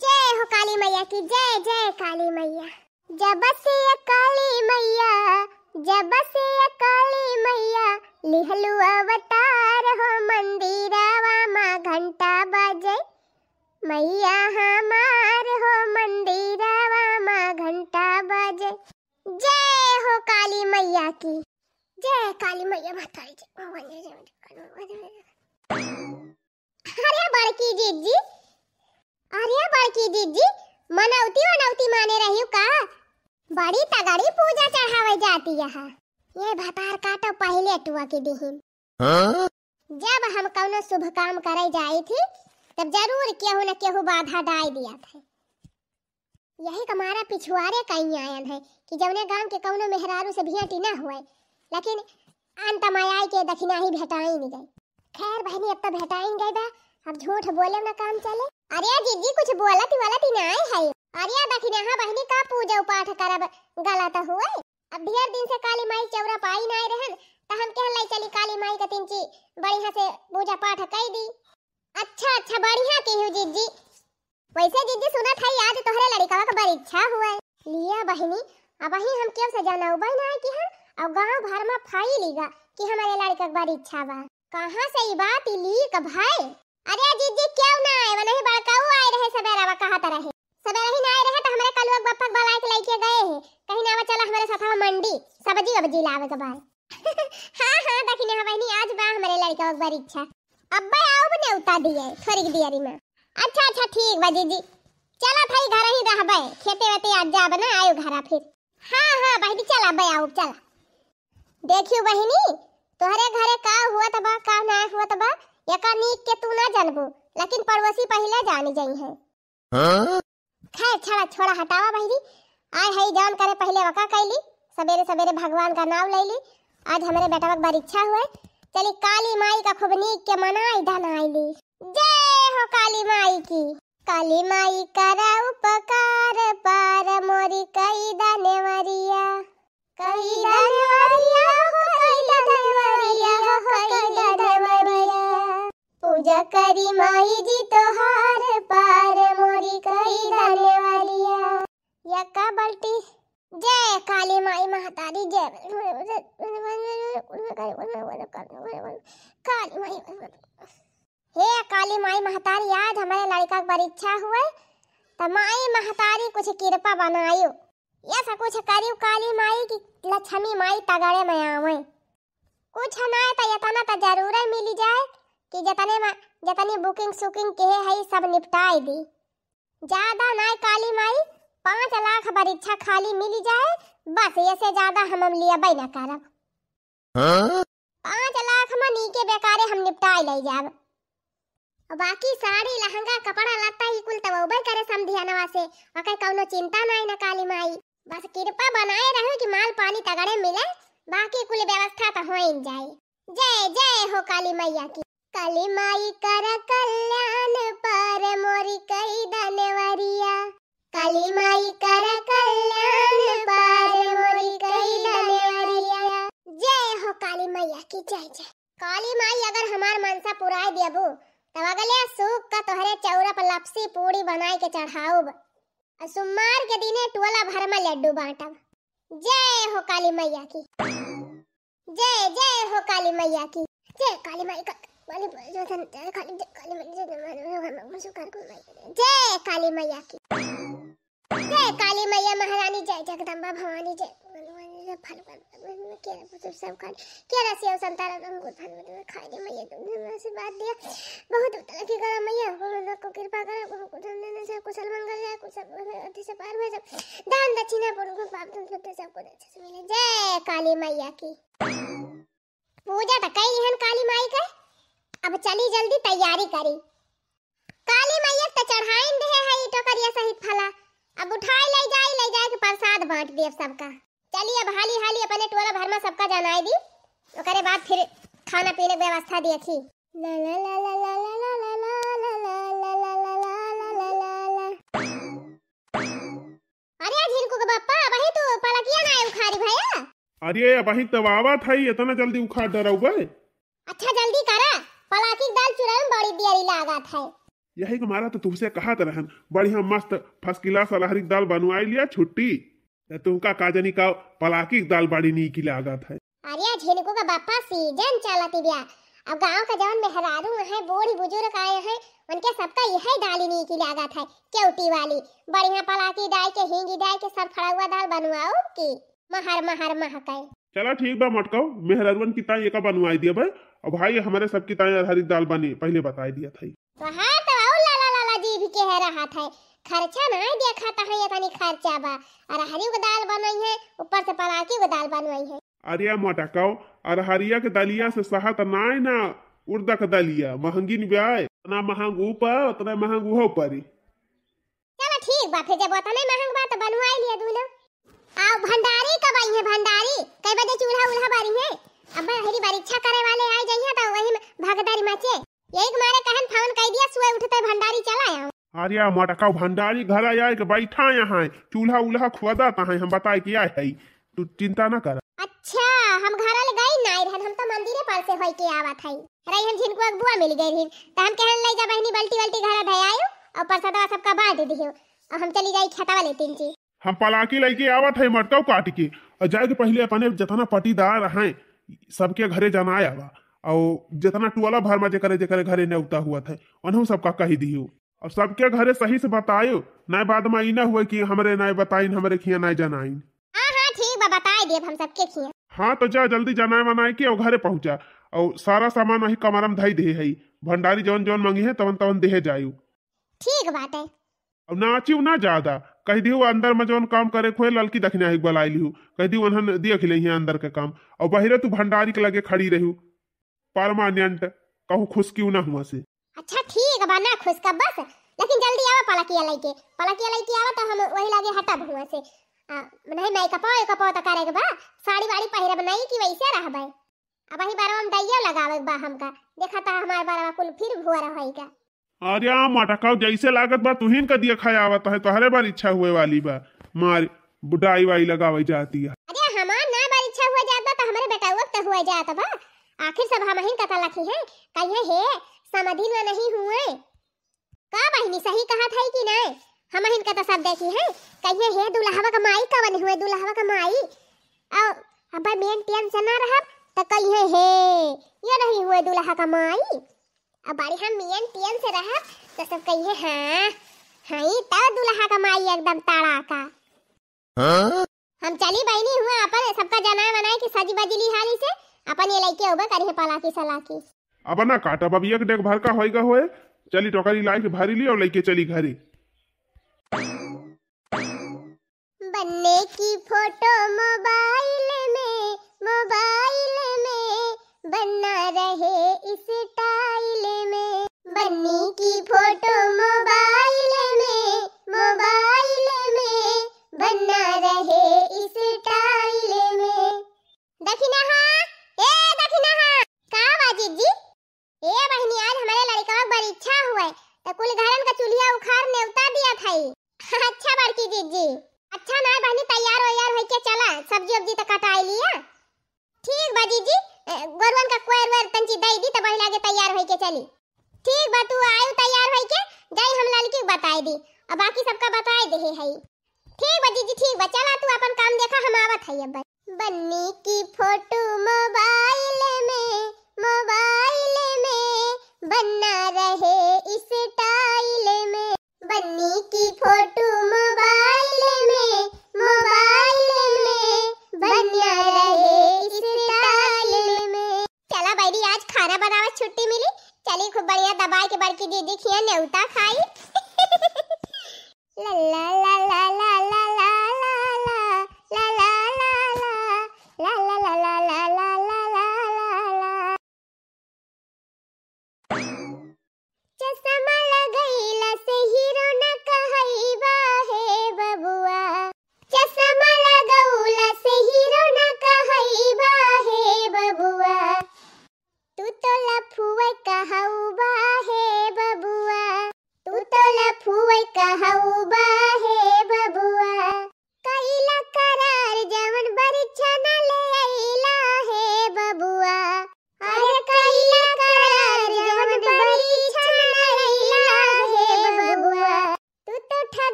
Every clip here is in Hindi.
जय हो काली मैया की जय जय काली मैया जब से ये काली मैया जब से ये काली मैया लिहलु अवतार हो मंदिरावा माँ घंटा बजे मैया हमार हो मंदिरावा माँ घंटा बजे जय हो काली मैया की जय काली मैया माता जी अरे बड़की जीत जी अरे बड़की दीदी મનાવતી વનાવતી माने રહ્યું का बड़ी तगड़ी पूजा चढ़ावे जाती यहाँ ये भतार का तो पहले टुआ की दिहिन हाँ? जब हम कौनो शुभ काम करे जाए थी तब जरूर केहू न केहू बाधा डाल दिया था यही कमारा तो पिछुआरे कई आयन है कि जबने गांव के कौनो मेहरारू से भियाटी ना हुए लेकिन अंत माया के दखिना ही भेटाई नहीं गई खैर बहनी अब तो भेटाई गई बा अब झूठ बोले ना काम चले अरे दीदी कुछ बोला बोलत वलत ना आए है अरे दखिने हां बहनी का पूजा पाठ करब गलत हुए अब ढेर दिन से काली माई चौरा पाई ना रहन त हम कह लई चली काली माई का तिनची बढ़िया से पूजा पाठ कई दी अच्छा अच्छा बढ़िया के हो जीजी वैसे जीजी सुना था आज तोहरे लड़कावा का बड़ी इच्छा हुआ लिया बहनी अब अही हम केव से जाना उ बहन है कि हम अब गांव भर में फाई लीगा कि हमारे लड़का का बड़ी इच्छा बा कहां से ई बात ली का भाई अरे अजीत जी क्यों ना आए वना ही बड़काऊ आए रहे सवेरा वा कहा तरह है सवेरा ही ना आए रहे तो हमारे कल वक बप्पा बलाए के लेके गए हैं कहीं ना चला हमारे साथ हम मंडी सब्जी वब्जी लावे के बाद हां हां हाँ, दखिने हवा नहीं आज बा हमारे लड़का वक बार इच्छा अब अब्बे आओ बने उता दिए थोड़ी दियरी में अच्छा अच्छा ठीक बा जी जी चला भाई घर ही रहबे खेते वेते आज जाब ना आयो घर आ फिर हां हां बहनी चला बे आओ चला देखियो बहनी तोहरे घरे का हुआ तब हो लेकिन पड़ोसी पहले जान जाई है हाँ? खैर छड़ा छोड़ा हटावा भैरी आज हई जान करे पहले वका कैली सवेरे सवेरे भगवान का नाम लैली आज हमारे बेटा का परीक्षा हुए चली काली माई का खूब नीक के मनाई धन आईली जय हो काली माई की काली माई करा उपकार पार मोरी कई दाने वरिया कई दाने वरिया हो कई दाने वरिया हो कई दाने वरिया पूजा करी माई जी तो हार पार मोरी कई डाले वालिया यका बल्टी जय काली माई महतारी जय काली माई हे काली माई महतारी आज हमारे लड़का की परीक्षा हुए तो माई महतारी कुछ कृपा बनायो ऐसा कुछ करियो काली माई की लक्ष्मी माई तगड़े में आवे कुछ ना तो यतना तो जरूर मिली जाए कि जतने मा, जतनी बुकिंग सुकिंग के है सब निपटाए दी ज्यादा नाय काली माई पाँच लाख परीक्षा खाली मिल जाए बस ऐसे ज्यादा हम हम लिया बई ना करब पाँच लाख में नी के बेकारे हम निपटाए ले जाब बाकी साड़ी लहंगा कपड़ा लत्ता ही कुल तब उबर करे समझियानवा से अकर कौनो चिंता नाय ना काली माई बस कृपा बनाए रहे कि माल पानी तगड़े मिले बाकी कुल व्यवस्था तो हो जाए जय जय हो काली मैया की ಕಲಿಮಾಯಿ ಕರ ಕಲ್ಯಾಣ ಪರ ಮೋರಿ ಕೈ ಧನವರಿಯ ಕಲಿಮಾಯಿ ಕರ ಕಲ್ಯಾಣ ಪರ ಮೋರಿ ಕೈ ಧನವರಿಯ जय हो काली मैया की जय जय काली माई अगर तब अगले सूख का तोहरे चौरा पर लपसी पूरी बनाई के चढ़ाऊब सुमार के दिने टोला भर में लड्डू बांटब जय हो काली मैया की जय जय हो काली मैया की जय काली माई का वाली जो धनते हैं काली काली मंदिर भगवान को स्वीकार करो जय काली मैया की जय काली मैया महारानी जय जगदम्बा भवानी जय भगवान जय फल केरा सब काली केरा सेव संतारा अंगूर फल मतलब काली मैया तुमने से बात दिया बहुत तरह की करा मैया हम को कृपा करा हमको धन देने से कुशल मंगल जाए सब अति से पार भय दान दक्षिणा पुण्य पाप तुम सबको अच्छे से मिले जय काली मैया की पूजा तो कई हन काली माई का अब चली जल्दी तैयारी करी काली मैया त चढ़ाइन दे है ई टोकरिया सहित फला अब उठाई ले जाई ले जाई के प्रसाद बांट दिए सबका चली अब हाली हाली अपने टोला भर में सबका जनाए दी ओकरे बाद फिर खाना पीने की व्यवस्था दी थी ला ला ला ला ला ला ला ला ला ला ला ला ला ला ला ला ला ला ला अरे झिलकू के बापा वही तू पलकिया ना उखारी भैया अरे अब ही तवावा था इतना जल्दी उखाड़ डराऊ गए अच्छा जल्दी करा पलाकी दाल चुरल बड़ी दियरी लागत है यही तो हमारा तो तुमसे कहा था रहन बढ़िया मस्त फसकिला सलाहरी दाल बनवाई लिया छुट्टी तो तुमका काजनी का पलाकी दाल बड़ी नी की लागत है अरे झिनको का बापा सीजन चलती बिया अब गांव का जवान मेहरारू है बूढ़ी बुजुर्ग आए हैं उनके सबका यही दाल नी की लागत है केवटी वाली बढ़िया पलाकी दाल के हिंगी दाल के सब खड़ा हुआ दाल बनवाओ की महर महर महकाए चला ठीक बा मटकाओ मेहरारुअन की ताई का बनवाई दिया भाई और भाई हमारे सबकी ताई आधारित दाल बनी पहले बता दिया था तो हाँ तो आओ लाला लाला जी भी कह रहा था खर्चा ना देखा था ये तनी खर्चा बा अरहरी के दाल बनाई है ऊपर से पलाकी के दाल बनवाई है अरे मोटा मोटकाओ अरहरिया के दलिया से सहत तो ना ना उड़दा के दलिया महंगी नि ब्याय ना महंग ऊपर उतना महंग हो परी चलो ठीक बा फिर जब उतना महंग बा तो बनवा लिया दूनो आओ भंडारी कब आई है भंडारी कई बजे चूल्हा उल्हा बारी है अब हरी बार इच्छा करे वाले आए जइहा तो वही भागदारी मचे एक मारे कहन फोन कह दिया सुए उठते तो भंडारी चला आया अरे मटका भंडारी घर आए के बैठा यहां चूल्हा उल्हा खुआदा तहाँ हम बताए कि आए है तू चिंता ना कर अच्छा हम घर ले गई ना रहन हम तो मंदिर पर से होई के आवत है रही हम जिनको एक बुआ मिल गई रहन तो हम कहन ले जा बहनी बल्टी बल्टी घर धय आयो और प्रसादवा सबका बांट दियो और हम चली जाई खेतवा वाले तीन जी हम पलाकी लेके आवत है मटका काट के और जाए के पहले अपने जतना पटीदार हैं सबके घरे जाना आया बा और जितना टुअला भर में जेकरे जेकरे घरे नेउता हुआ था उन्हों सबका कही दियो और सबके घरे सही से बतायो ना बाद में ई ना हुआ कि हमरे ना बताइन हमरे खिया ना जनाइन हाँ, हाँ, हाँ तो जा जल्दी जनाए बनाए के और घरे पहुंचा और सारा सामान वही कमरा में धई दे है भंडारी जौन जौन मंगी है तवन तवन दे जायू ठीक बात है और नाचियो ना ज्यादा कह दी अंदर में जौन काम करे खोए ललकी दखना एक बल आयली हूँ कह दी उन्हें देख ले अंदर के काम और बहिरे तू भंडारी के लगे खड़ी रही परमानेंट कहूँ खुश क्यों ना हुआ से अच्छा ठीक बा ना खुश का बस लेकिन जल्दी आवा पलकिया लेके पलकिया लेके आवा तो हम वही लगे हटब हुआ से आ, नहीं मैं कपाओ कपाओ तो करे के बा साड़ी वाड़ी पहिरे बनाई कि वैसे रहबै अब ही बारवा में दैया लगावे बा हमका देखा था हमारे बारवा कुल फिर भुआ रहई का अरे आ मटकाव जैसे लागत बा तुहिन का दिया खाया आवत है तोहरे बार इच्छा हुए वाली बा मार बुढ़ाई वाई लगावे जाती है अरे हमार ना बार इच्छा हुए जात बा त तो हमरे बेटा वक्त तो हुए जात बा आखिर सब हमहिन कथा लखी है कहिए हे समधीन में नहीं हुए का बहिनी सही कहा था कि नहीं हमहिन का त तो सब देखी है कहिए हे दुल्हावा का माई कवन हुए दुल्हावा का माई औ अब मेन टेंशन ना रहब त कहिए हे ये नहीं हुए दुल्हा का माई अब बारी हम मियन e पियन से रहब तो सब कहिए हाँ हाँ ये तो दुल्हा माई एकदम ताड़ा का हाँ? हम चली बहनी हुआ अपन सबका जना बनाए कि साजी बाजी लिहाली से अपन ये लइके ओबा करे पलाकी सलाकी अब ना काटा बबिया के भर का होएगा होए चली टोकरी लाई के भारी ली और लइके चली घरी बनने की फोटो मोबाइल में मोबाइल में बनना रहे इस पन्नी की फोटो मोबाइल में मोबाइल में बना रहे इस टाइल में दक्षिणा हाँ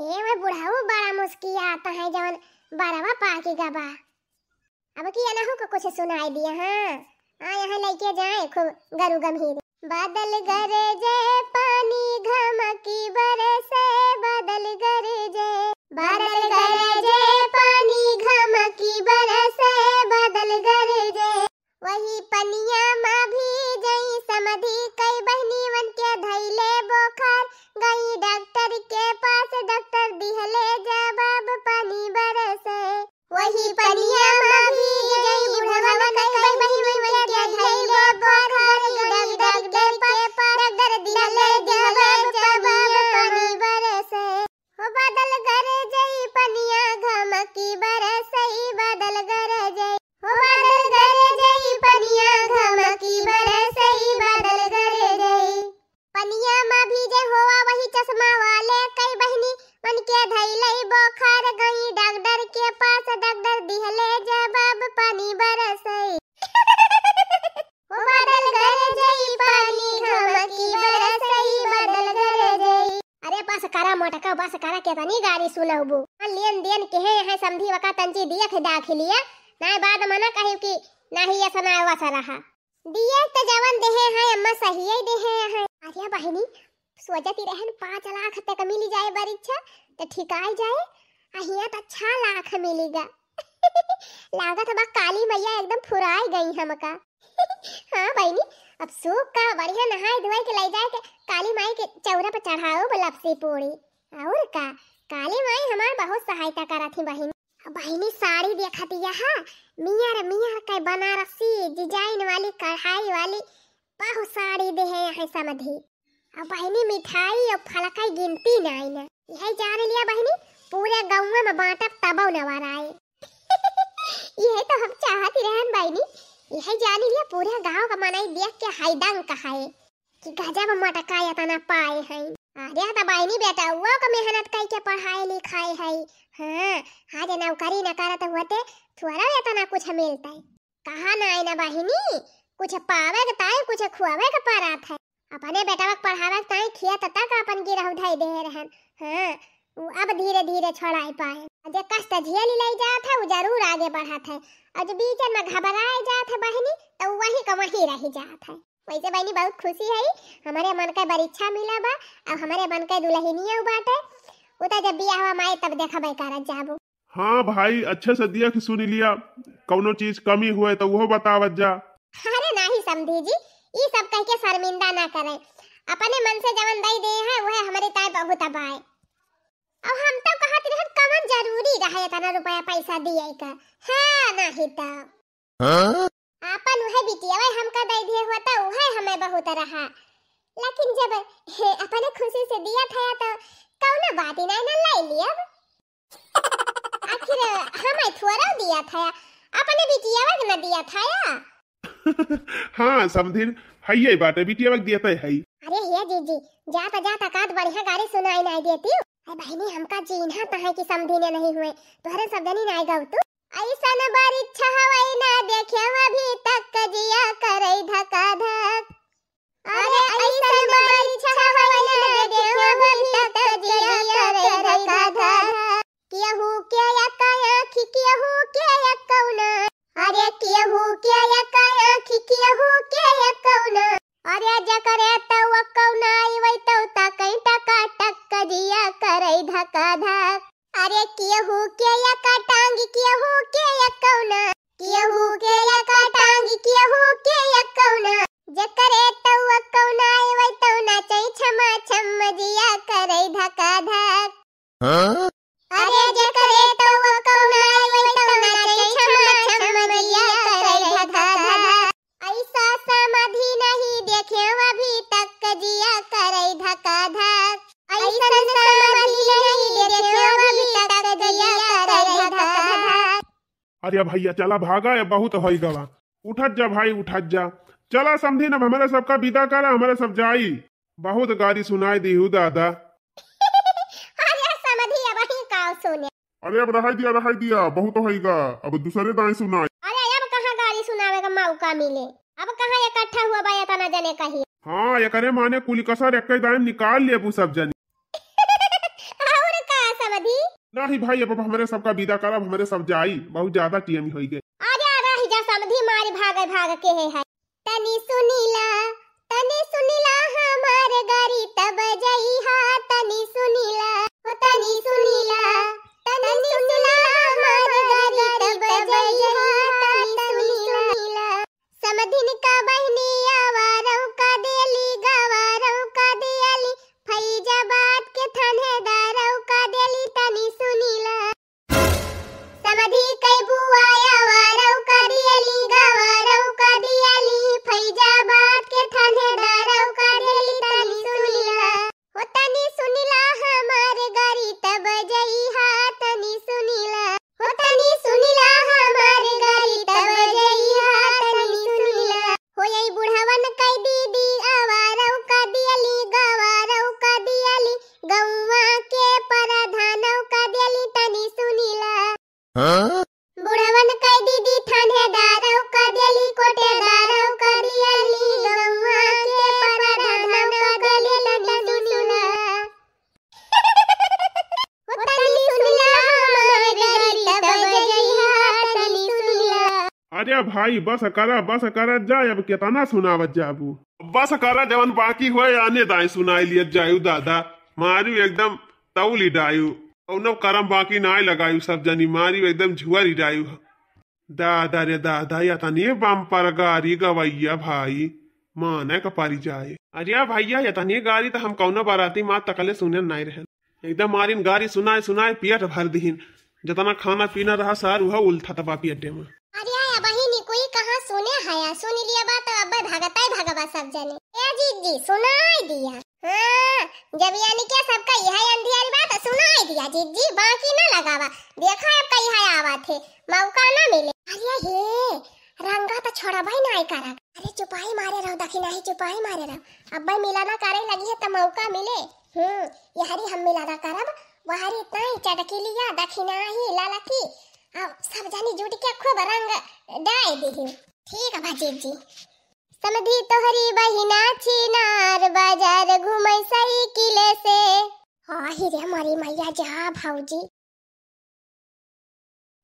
हे हेवा बुढ़ाऊ बड़ा मुस्की आता है जवन बारहवा पाके का बा अब की अनहु को कुछ सुनाई दिया हां हाँ यहां लेके जाए खूब गरु गंभीर बादल गरजे पानी घमकी बरसे बादल गरजे बादल गरजे पानी घमकी बरसे बादल गरजे वही पनिया मा भी जई समधी कई बहनी वन के धैले बोखार गई डॉक्टर के पास डॉक्टर दिहले जवाब पानी बरसे वही पनिया मां भी गई बुढ़वा कई बहनी में क्या ढाई धई बबरा समझी वका ಮನೆ ಸಂಧಿ ವಕ ತಂಜಿ ದಿಯಕ್ बाद मना ಬಾದ कि ಕಹಿವ್ ಕಿ ನಾಹಿ ಅಸನ ವಸರ ಹ दिए तो जवन देहे हैं अम्मा सही है देहे हैं आर्या बहनी सोचती रहन पाँच लाख तक मिली जाए परीक्षा तो आ जाए अहिया तो छह लाख मिलेगा लागत बा काली मैया एकदम फुराई गई हमका हाँ बहनी अब सूख का बढ़िया नहाए धोए के ले जाए के काली माई के चौरा पर चढ़ाओ बलपसी पूरी और का काली माई हमार बहुत सहायता करा थी बहन बहनी साड़ी देखा दिया हा रे मिया का बनारसी डिजाइन वाली कढ़ाई वाली बहुत साड़ी दे है यहाँ समझी अब बहनी मिठाई और फलकाई गिनती ना आई ना यही जान लिया बहनी पूरे गाँव में बांटब तब नवार आए यह तो हम चाहती रहन बहनी यह जान लिया पूरे गांव का मनाई देख के हाईदंग कहा है कि गजब मटकाया तना पाए हैं अरे हाँ, दबाई नहीं बेटा वो का मेहनत कई के पढ़ाई लिखाई है हाँ हाँ जना करी ना करत तो हुआते थोड़ा वेतना कुछ मिलता है कहा ना आई ना बहिनी कुछ पावे के ताई कुछ खुआवे के परात है अपने बेटा वक पढ़ावे के ताई खिया तता का अपन गिरह उठाई दे रहन हाँ अब धीरे धीरे छोड़ाई पाए जे कष्ट झेल ले जात है वो जरूर आगे बढ़त है और जो बीच में घबराए जात है बहिनी तो वही का वही रह जात है वैसे बहनी बहुत खुशी है हमारे मन का बरीक्षा मिला बा और हमारे मन का दुल्हनिया बाटे उता तो जब भी हुआ माए तब देखा भाई कारा जाबो हाँ भाई अच्छे से दिया कि सुन लिया कौनो चीज कमी हुए तो वो बतावत जा अरे नहीं समझी जी ये सब कह के शर्मिंदा ना करें अपने मन से जवन दई दे है वह हमारे ताय बहुत अबाए अब हम तो कहत रहत कमन जरूरी रहे तना रुपया पैसा दिए का हां नहीं तो हां आपन उहे हम का दे दिए हुआ था तो उहे हमें बहुत रहा लेकिन जब अपने खुशी से दिया था तो कौनो बात ही नहीं ना लाई लिया आखिर हमें थोड़ा दिया था अपने बिटियावे ना दिया था या हाँ है ये बात है बिटियावे दिया था है अरे हे जी जाता जाता कात बढ़िया गाड़ी सुनाई नहीं देती अरे बहनी हमका जीना तो है कि समधिने नहीं हुए तोहरे सब जनी नहीं गौ तू ऐसन इच्छा हवाई ना देखे अभी तक कजिया करे धका धक अरे ऐसन इच्छा हवाई ना देखे अभी तक कजिया करे धका धक क्या या केहू के यका आखी केहू के यकौना अरे क्या केहू के यका आखी अरे भैया चला भागा या बहुत हो गवा उठत जा भाई उठत जा चला समझी न हमारे सबका विदा करा हमारे सब जाई बहुत गारी सुनाई दी हूँ दादा अरे अब रहा दिया रहा दिया बहुत होएगा अब दूसरे दाई सुनाई अरे अब कहाँ गाड़ी सुनावे का मौका मिले अब कहाँ इकट्ठा हुआ बाया तना जाने का ही हाँ ये करे माने कुल कसर एक दाई निकाल लिया सब जने नहीं भाई अब हमारे सबका विदा करब हमारे सब जाई बहुत ज्यादा टीएम हो गए अरे अरे जा समझी मारे भागे भाग के है है तनी सुनीला तनी बस अकारा बस अकारा जाय अब केतना सुनावत जाबू बस अकारा जवन बाकी हुए आने दाई सुनाई लिए जायू दादा मारू एकदम तौली डायू औनव करम बाकी ना लगायू सब जनी मारू एकदम झुआ डायू दादा रे दादा या तने बम पर गारी गवैया भाई माने कपारी जाए अरे भैया या तने गारी तो हम कौन बाराती माँ तकले सुने ना रहे एकदम मारिन गारी सुनाए सुनाए पियट भर दीन जतना खाना पीना रहा सार वह उल्था तपा पियटे में सुने हाया सुन लिया बात अब भागता है भागवा सब जाने ए जी जी सुनाई दिया हां जब यानी क्या सबका यह अंधियारी बात सुनाई दिया जी जी बाकी ना लगावा देखा है आपका यह आवा थे मौका ना मिले अरे हे रंगा तो छोड़ा भाई ना करा अरे चुपाई मारे रहो दखी नहीं चुपाई मारे रहो अब मिला ना करे लगी है तो मौका मिले हम्म यहारी हम मिला ना करब वहारी इतना ही चटकी लिया दखी नहीं ही लाला की अब सब जानी जुट के खूब रंग डाल दी ठीक है भाजी जी समझी तोहरी बहिना छिनार बाजार घुमई सही किले से हाँ रे हमारी मैया जा भाऊजी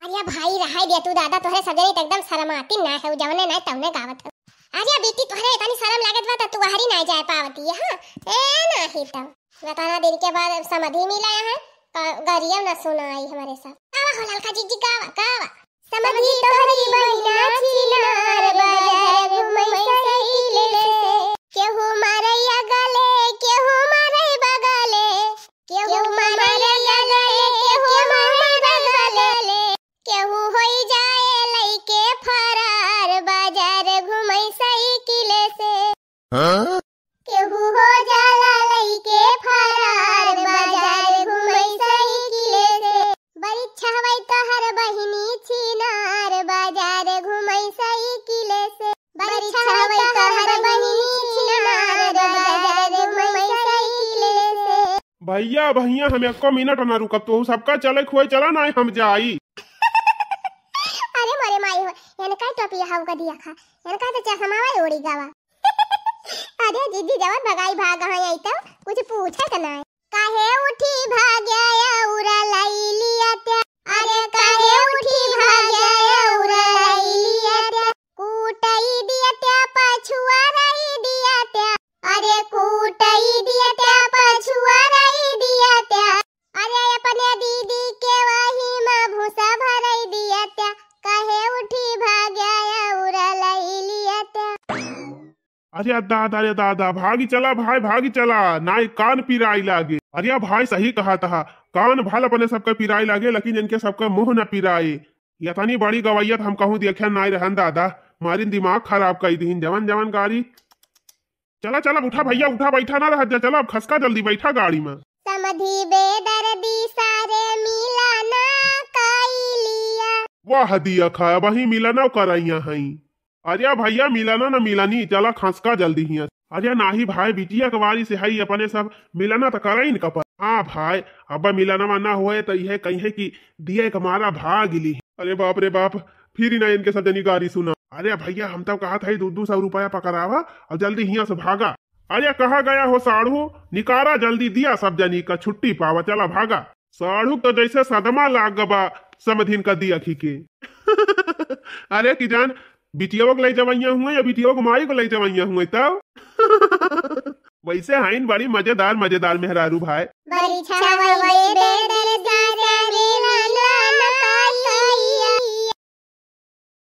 अरे भाई रहा दिया तू दादा तोहरे सजनी एकदम शर्म आती ना है जवने ना तवने गावत अरे बेटी तोहरे इतनी शर्म लागत बा तू हरी ना जाए पावती है हां ए ना ही तब बताना दिन के बाद समाधि मिला है गरियम ना सुना आई हमारे साथ आवा हो ललका जी जी गावा गावा समझी तो हरी बहिना छिनार बजाए घुमई सैल से केहू मारैया गले केहू मारै बगले केहू मारैया गले केहू मारै बगले केहू होई जाए लईके फरार बाजार घुमई साइकिल से हां हर बहिनी छिनार बाजार घुमई सई किले से बरिछा हवई तो बहिनी छिनार बाजार घुमई सई से भैया भैया हम एक मिनट ना रुकब तो सबका चले खुए चला ना हम जाई अरे मोरे माई हो याने का टोपी हाउ का दिया खा याने का तो चखमावा ओड़ी गावा अरे दीदी जवन भगाई भाग हां आई तो कुछ पूछे कना काहे उठी भाग्या उरा लई लिया अरे दादा अरे दादा भागी चला भाई भागी चला नाई कान पीरा लागे अरे भाई सही कहा था कान भाल अपने सबके पिराई लगे लेकिन इनके सबके मुंह न पिराई यतनी बड़ी गवैयत हम कहूँ देखे नाई रहन दादा मारी दिमाग खराब कर दी जवन जवन गाड़ी चला चला उठा भैया उठा बैठा ना रह जा चला अब खसका जल्दी बैठा गाड़ी में समधी बेदर्दी सारे काई लिया वाह दिया खा वही ना करैया हई अरे भैया मिला ना नहीं चला खसका जल्दी ही अरे ही भाई बिटिया कवारी से है अपने सब ना तो करई न आ भाई अब मिला ना माना हो तो यह कही है कि दिया हमारा भाग ली अरे बाप रे बाप फिर ना इनके सदनी गारी सुना अरे भैया हम तो कहा था दो दो सौ रुपया पकड़ावा और जल्दी यहाँ से भागा अरे कहा गया हो साढ़ू निकारा जल्दी दिया सब जनी का छुट्टी पावा चला भागा साढ़ू तो जैसे सदमा लाग गबा समीन का दिया खीके अरे कि जान बिटिया को ले जवाइया हुए या बिटिया को माई को ले जवाइया हुए तब वैसे हाइन बड़ी मजेदार मजेदार मेहरारू भाई